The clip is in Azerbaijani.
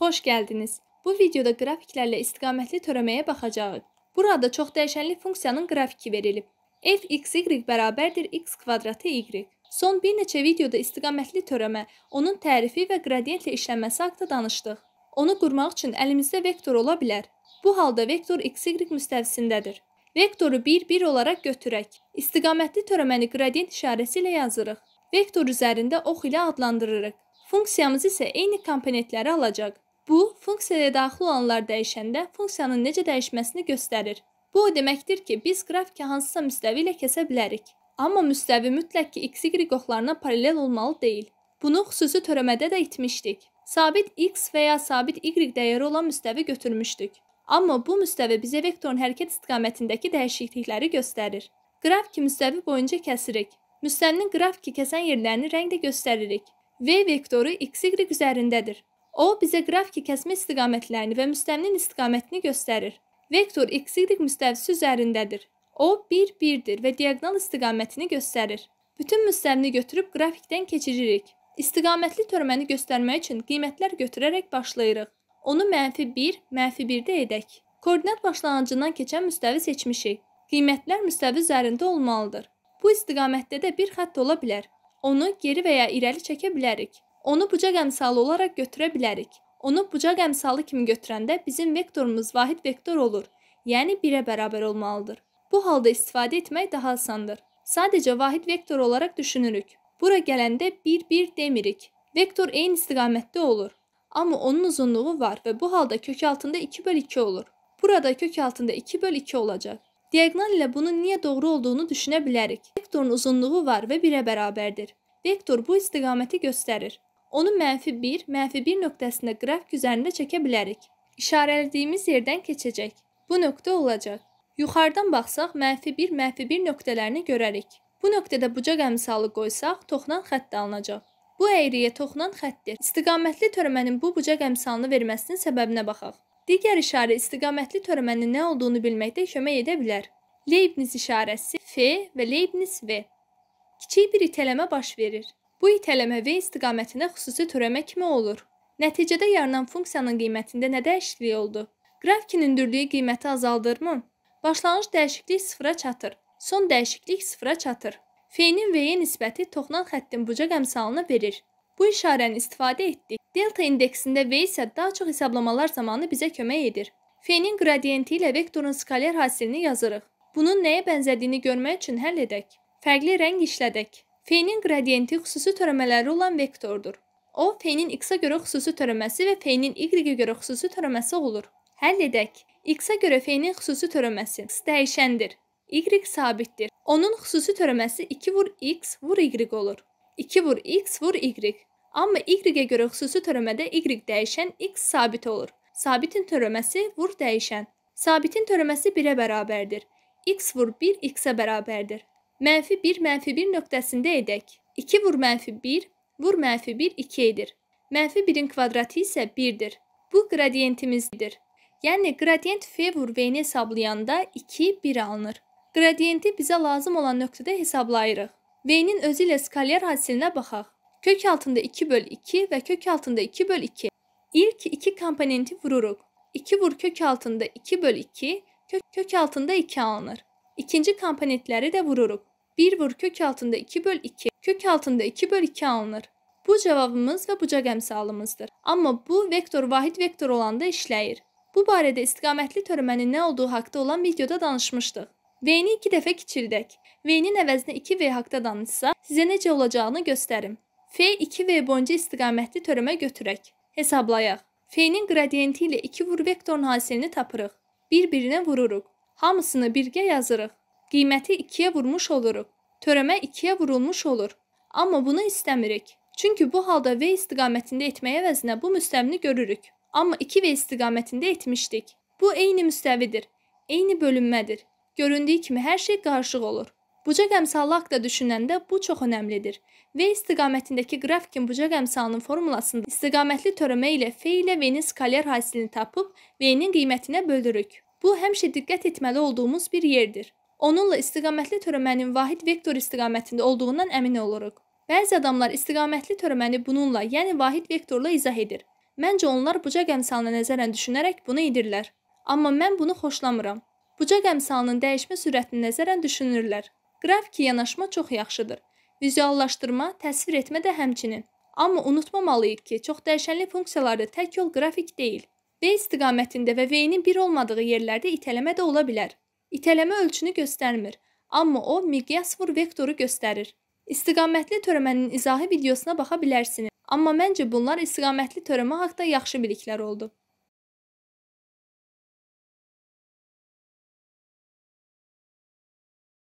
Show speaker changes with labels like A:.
A: Xoş gəldiniz. Bu videoda qrafiklərlə istiqamətli törəməyə baxacağıq. Burada çox dəyişənli funksiyanın qrafiki verilib. f xy bərabərdir x kvadratı y. Son bir neçə videoda istiqamətli törəmə, onun tərifi və qradiyentlə işlənməsi haqqında danışdıq. Onu qurmaq üçün əlimizdə vektor ola bilər. Bu halda vektor xy müstəvisindədir. Vektoru 1-1 olaraq götürək. İstiqamətli törəməni qradiyent işarəsi ilə yazırıq. Vektor üzərində ox ilə adlandırırıq. Funksiyamız isə eyni komponentləri alacaq. Bu, funksiyaya daxil olanlar dəyişəndə funksiyanın necə dəyişməsini göstərir. Bu o deməkdir ki, biz qrafiki hansısa müstəvi ilə kəsə bilərik. Amma müstəvi mütləq ki x-y oxlarına paralel olmalı deyil. Bunu xüsusi törəmədə də etmişdik. Sabit x və ya sabit y dəyəri olan müstəvi götürmüşdük. Amma bu müstəvi bizə vektorun hərəkət istiqamətindəki dəyişiklikləri göstərir. Qrafiki müstəvi boyunca kəsirik. Müstəvinin qrafiki kəsən yerlərini rənglə göstəririk. V vektoru x-y üzərindədir. O bizə qrafiki kəsmə istiqamətlərini və müstəvinin istiqamətini göstərir. Vektor x y müstəvisi üzərindədir. O 1-1-dir və diaqonal istiqamətini göstərir. Bütün müstəvini götürüb qrafikdən keçiririk. İstiqamətli törməni göstərmək üçün qiymətlər götürərək başlayırıq. Onu -1, -1-də edək. Koordinat başlanğıcından keçən müstəvi seçmişik. Qiymətlər müstəvi üzərində olmalıdır. Bu istiqamətdə də bir xətt ola bilər. Onu geri və ya irəli çəkə bilərik. Onu bucaq əmsalı olaraq götürə bilərik. Onu bucaq əmsalı kimi götürəndə bizim vektorumuz vahid vektor olur, yəni 1-ə bərabər olmalıdır. Bu halda istifadə etmək daha asandır. Sadəcə vahid vektor olaraq düşünürük. Bura gələndə 1-1 demirik. Vektor eyni istiqamətdə olur, amma onun uzunluğu var və bu halda kök altında 2/2 olur. Burada kök altında 2/2 olacaq. Diagonal ilə bunun niyə doğru olduğunu düşünə bilərik. Vektorun uzunluğu var və 1-ə bərabərdir. Vektor bu istiqaməti göstərir. Onu mənfi 1, mənfi 1 nöqtəsində qrafik üzərində çəkə bilərik. İşarələdiyimiz yerdən keçəcək. Bu nöqtə olacaq. Yuxarıdan baxsaq, mənfi 1, mənfi 1 nöqtələrini görərik. Bu nöqtədə bucaq əmsalı qoysaq, toxunan xətt alınacaq. Bu əyriyə toxunan xəttdir. İstiqamətli törəmənin bu bucaq əmsalını verməsinin səbəbinə baxaq. Digər işarə istiqamətli törəmənin nə olduğunu bilməkdə kömək edə bilər. Leibniz işarəsi F və Leibniz V. Kiçik bir itələmə baş verir. Bu itələmə V istiqamətində xüsusi törəmə kimi olur. Nəticədə yaranan funksiyanın qiymətində nə dəyişiklik oldu? Qrafikin hündürlüyü qiyməti azaldırmı? Başlanğıc dəyişiklik sıfıra çatır. Son dəyişiklik sıfıra çatır. F-nin V-yə nisbəti toxunan xəttin bucaq əmsalını verir. Bu işarəni istifadə etdik. Delta indeksində V isə daha çox hesablamalar zamanı bizə kömək edir. F-nin qradiyenti ilə vektorun skaler hasilini yazırıq. Bunun nəyə bənzədiyini görmək üçün həll edək. Fərqli rəng işlədək. F-nin qradiyenti xüsusi törəmələri olan vektordur. O, F-nin x-a görə xüsusi törəməsi və F-nin y-ə görə xüsusi törəməsi olur. Həll edək. X-a görə F-nin xüsusi törəməsi x dəyişəndir. Y sabitdir. Onun xüsusi törəməsi 2 vur x vur y olur. 2 vur x vur y. Amma y-ə görə xüsusi törəmədə y dəyişən x sabit olur. Sabitin törəməsi vur dəyişən. Sabitin törəməsi 1-ə bərabərdir. x vur 1 x-ə bərabərdir. Mənfi 1, mənfi 1 nöqtəsində edək. 2 vur mənfi 1, vur mənfi 1, 2 edir. Mənfi 1-in kvadratı isə 1-dir. Bu qradiyentimizdir. Yəni, qradiyent F vur V-ni hesablayanda 2, 1 alınır. Qradiyenti bizə lazım olan nöqtədə hesablayırıq. V-nin özü ilə skalyar hasilinə baxaq. Kök altında 2 böl 2 və kök altında 2 böl 2. İlk iki komponenti vururuq. 2 vur kök altında 2 böl 2, kök, kök altında 2 alınır. İkinci komponentləri də vururuq. 1 vur kök altında 2 böl 2 kök altında 2 böl 2 alınır. Bu cavabımız və bucaq əmsalımızdır. Amma bu vektor vahid vektor olanda işləyir. Bu barədə istiqamətli törmənin nə olduğu haqqında olan videoda danışmışdıq. V-ni 2 dəfə kiçildək. V-nin əvəzinə 2V haqqında danışsa, sizə necə olacağını göstərim. F 2V boyunca istiqamətli törmə götürək. Hesablayaq. F-nin qradiyenti ilə 2 vur vektorun hasilini tapırıq. Bir-birinə vururuq. Hamısını birgə yazırıq qiyməti ikiyə vurmuş oluruq. Törəmə ikiyə vurulmuş olur. Amma bunu istəmirik. Çünki bu halda V istiqamətində etməyə əvəzinə bu müstəvini görürük. Amma 2V istiqamətində etmişdik. Bu eyni müstəvidir. Eyni bölünmədir. Göründüyü kimi hər şey qarışıq olur. Bucaq əmsalı haqqında düşünəndə bu çox önəmlidir. V istiqamətindəki qrafikin bucaq əmsalının formulasında istiqamətli törəmə ilə F ilə V-nin skaler hasilini tapıb V-nin qiymətinə böldürük. Bu həmişə diqqət etməli olduğumuz bir yerdir. Onunla istiqamətli törəmənin vahid vektor istiqamətində olduğundan əmin oluruq. Bəzi adamlar istiqamətli törəməni bununla, yəni vahid vektorla izah edir. Məncə onlar bucaq əmsalına nəzərən düşünərək bunu edirlər. Amma mən bunu xoşlamıram. Bucaq əmsalının dəyişmə sürətini nəzərən düşünürlər. Qrafiki yanaşma çox yaxşıdır. Vizuallaşdırma, təsvir etmə də həmçinin. Amma unutmamalıyıq ki, çox dəyişənli funksiyalarda tək yol qrafik deyil. B istiqamətində və V-nin bir olmadığı yerlərdə itələmə də ola bilər. İtələmə ölçünü göstərmir, amma o miqyas vur vektoru göstərir. İstiqamətli törəmənin izahi videosuna baxa bilərsiniz. Amma məncə bunlar istiqamətli törəmə haqqında yaxşı biliklər oldu.